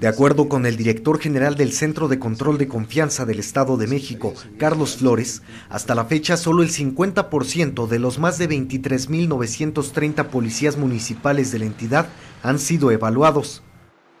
De acuerdo con el director general del Centro de Control de Confianza del Estado de México, Carlos Flores, hasta la fecha solo el 50% de los más de 23.930 policías municipales de la entidad han sido evaluados.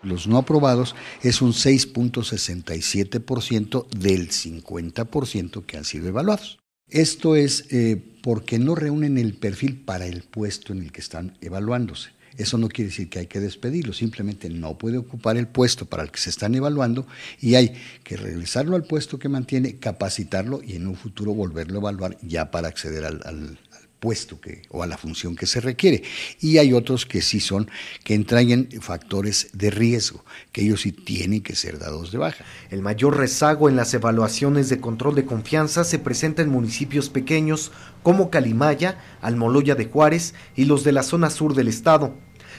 Los no aprobados es un 6.67% del 50% que han sido evaluados. Esto es eh, porque no reúnen el perfil para el puesto en el que están evaluándose. Eso no quiere decir que hay que despedirlo, simplemente no puede ocupar el puesto para el que se están evaluando y hay que regresarlo al puesto que mantiene, capacitarlo y en un futuro volverlo a evaluar ya para acceder al, al puesto que, o a la función que se requiere. Y hay otros que sí son, que entrañen factores de riesgo, que ellos sí tienen que ser dados de baja. El mayor rezago en las evaluaciones de control de confianza se presenta en municipios pequeños como Calimaya, Almoloya de Juárez y los de la zona sur del estado.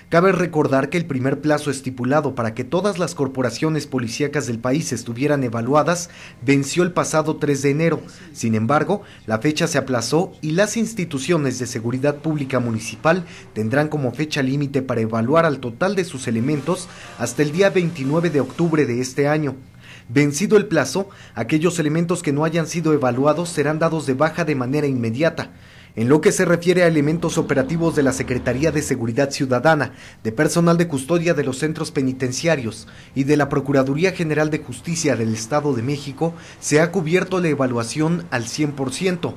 Cabe recordar que el primer plazo estipulado para que todas las corporaciones policíacas del país estuvieran evaluadas venció el pasado 3 de enero. Sin embargo, la fecha se aplazó y las instituciones de seguridad pública municipal tendrán como fecha límite para evaluar al total de sus elementos hasta el día 29 de octubre de este año. Vencido el plazo, aquellos elementos que no hayan sido evaluados serán dados de baja de manera inmediata. En lo que se refiere a elementos operativos de la Secretaría de Seguridad Ciudadana, de personal de custodia de los centros penitenciarios y de la Procuraduría General de Justicia del Estado de México, se ha cubierto la evaluación al 100%.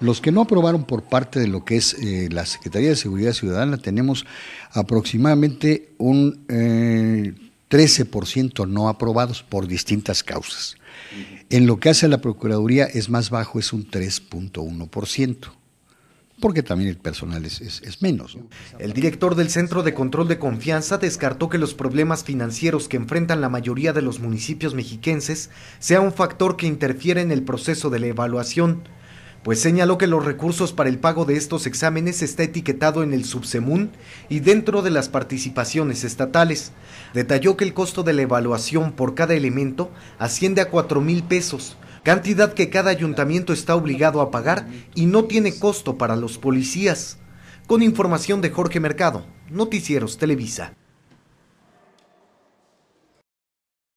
Los que no aprobaron por parte de lo que es eh, la Secretaría de Seguridad Ciudadana tenemos aproximadamente un 13% eh, no aprobados por distintas causas. En lo que hace a la Procuraduría es más bajo, es un 3.1% porque también el personal es, menos. El director del Centro de Control de Confianza descartó que los problemas financieros que enfrentan la mayoría de los municipios mexiquenses sea un factor que interfiere en el proceso de la evaluación, pues señaló que los recursos para el pago de estos exámenes está etiquetado en el subsemun y dentro de las participaciones estatales. Detalló que el costo de la evaluación por cada elemento asciende a 4 mil pesos, cantidad que cada ayuntamiento está obligado a pagar y no tiene costo para los policías. Con información de Jorge Mercado, Noticieros Televisa.